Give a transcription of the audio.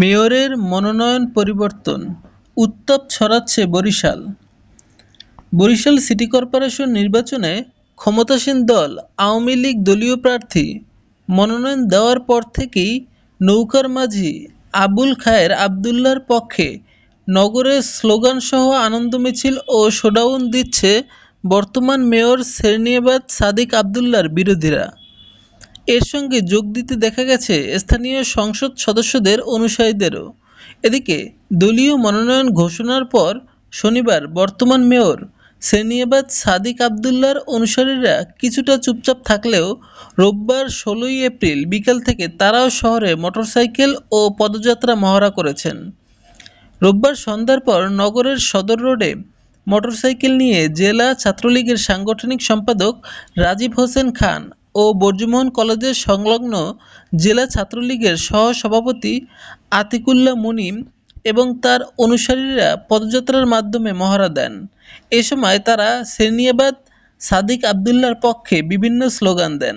মেয়রের মনোনয়ন পরিবর্তন উত্তাপ ছড়াচ্ছে বরিশাল বরিশাল সিটি কর্পোরেশন নির্বাচনে ক্ষমতাসীন দল আওয়ামী লীগ দলীয় প্রার্থী মনোনয়ন দেওয়ার পর থেকেই নৌকার মাঝি আবুল খায়ের আবদুল্লার পক্ষে নগরের স্লোগানসহ আনন্দ মিছিল ও শোডাউন দিচ্ছে বর্তমান মেয়র সেরনিয়াবাদ সাদিক আবদুল্লার বিরোধীরা এর সঙ্গে যোগ দিতে দেখা গেছে স্থানীয় সংসদ সদস্যদের অনুসারীদেরও এদিকে দলীয় মনোনয়ন ঘোষণার পর শনিবার বর্তমান মেয়র সেনিয়াবাদ সাদিক আবদুল্লার অনুসারীরা কিছুটা চুপচাপ থাকলেও রোববার ষোলোই এপ্রিল বিকেল থেকে তারাও শহরে মোটরসাইকেল ও পদযাত্রা মহড়া করেছেন রোববার সন্ধ্যার পর নগরের সদর রোডে মোটরসাইকেল নিয়ে জেলা ছাত্রলীগের সাংগঠনিক সম্পাদক রাজীব হোসেন খান ও বর্জুমোহন কলেজের সংলগ্ন জেলা ছাত্রলীগের সহসভাপতি আতিকুল্লা মুনিম এবং তার অনুসারীরা পদযাত্রার মাধ্যমে মহড়া দেন এ সময় তারা শ্রেণীবাদ সাদিক আবদুল্লার পক্ষে বিভিন্ন স্লোগান দেন